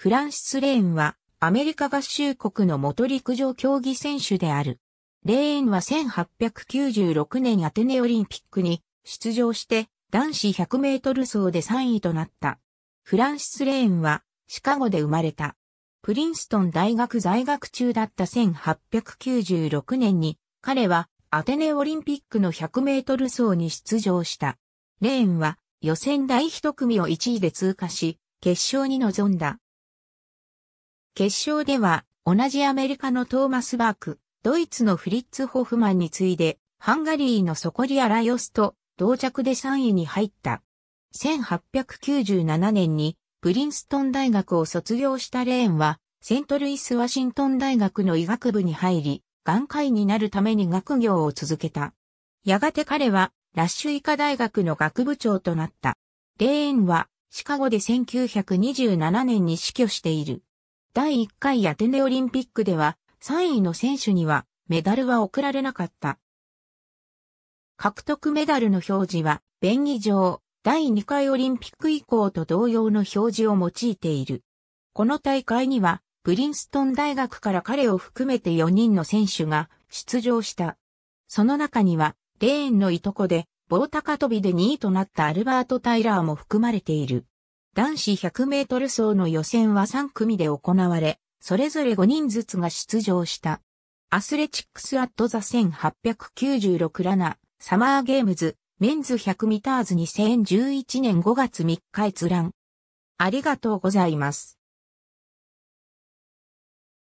フランシス・レーンはアメリカ合衆国の元陸上競技選手である。レーンは1896年アテネオリンピックに出場して男子100メートル走で3位となった。フランシス・レーンはシカゴで生まれた。プリンストン大学在学中だった1896年に彼はアテネオリンピックの100メートル走に出場した。レーンは予選第一組を1位で通過し決勝に臨んだ。決勝では、同じアメリカのトーマス・バーク、ドイツのフリッツ・ホフマンに次いで、ハンガリーのソコリア・ライオスと同着で3位に入った。1897年にプリンストン大学を卒業したレーンは、セントルイス・ワシントン大学の医学部に入り、眼科医になるために学業を続けた。やがて彼は、ラッシュ医科大学の学部長となった。レーンは、シカゴで1927年に死去している。第1回アテネオリンピックでは3位の選手にはメダルは贈られなかった。獲得メダルの表示は、便宜上、第2回オリンピック以降と同様の表示を用いている。この大会には、プリンストン大学から彼を含めて4人の選手が出場した。その中には、レーンのいとこで、棒高跳びで2位となったアルバート・タイラーも含まれている。男子100メートル走の予選は3組で行われ、それぞれ5人ずつが出場した。アスレチックスアットザ1896ラナ、サマーゲームズ、メンズ100ミターズ2011年5月3日閲覧。ありがとうございます。